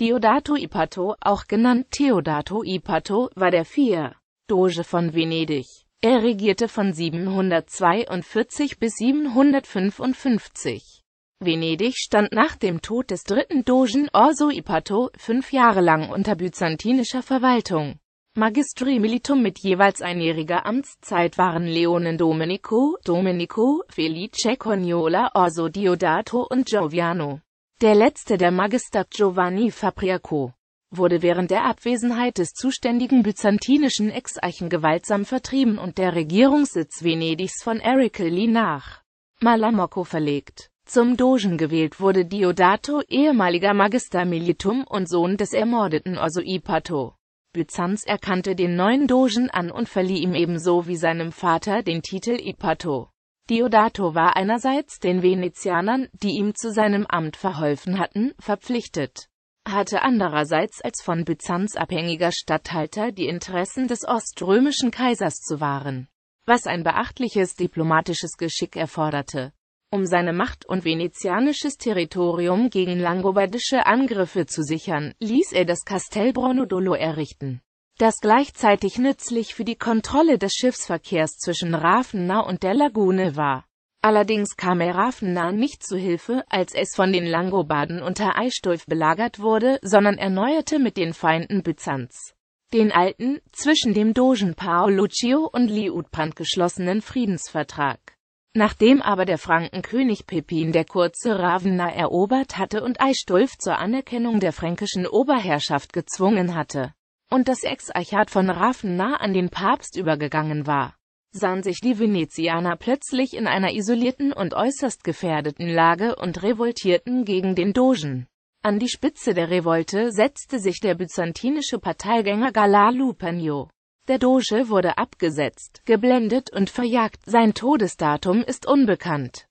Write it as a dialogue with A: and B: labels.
A: Diodato Ipato, auch genannt Theodato Ipato, war der vier Doge von Venedig. Er regierte von 742 bis 755. Venedig stand nach dem Tod des dritten Dogen Orso Ipato fünf Jahre lang unter byzantinischer Verwaltung. Magistri militum mit jeweils einjähriger Amtszeit waren Leonen Domenico, Domenico, Felice Cognola Orso Diodato und Gioviano. Der letzte der Magister Giovanni Fabriaco wurde während der Abwesenheit des zuständigen byzantinischen Exarchen gewaltsam vertrieben und der Regierungssitz Venedigs von Ericoli nach Malamocco verlegt. Zum Dogen gewählt wurde Diodato, ehemaliger Magister Militum und Sohn des ermordeten Orsoipato. Byzanz erkannte den neuen Dogen an und verlieh ihm ebenso wie seinem Vater den Titel Ipato. Diodato war einerseits den Venezianern, die ihm zu seinem Amt verholfen hatten, verpflichtet, hatte andererseits als von Byzanz abhängiger Statthalter die Interessen des oströmischen Kaisers zu wahren, was ein beachtliches diplomatisches Geschick erforderte. Um seine Macht und venezianisches Territorium gegen langobardische Angriffe zu sichern, ließ er das Castel Bronodolo errichten das gleichzeitig nützlich für die Kontrolle des Schiffsverkehrs zwischen Ravenna und der Lagune war. Allerdings kam er Ravenna nicht zu Hilfe, als es von den Langobarden unter Eistulf belagert wurde, sondern erneuerte mit den Feinden Byzanz den alten, zwischen dem Dogen Paoluccio und Liutprand geschlossenen Friedensvertrag. Nachdem aber der Frankenkönig Pippin der Kurze Ravenna erobert hatte und Eistulf zur Anerkennung der fränkischen Oberherrschaft gezwungen hatte, und das Exarchat von nah an den Papst übergegangen war, sahen sich die Venezianer plötzlich in einer isolierten und äußerst gefährdeten Lage und revoltierten gegen den Dogen. An die Spitze der Revolte setzte sich der byzantinische Parteigänger Gala Lupagno. Der Doge wurde abgesetzt, geblendet und verjagt, sein Todesdatum ist unbekannt.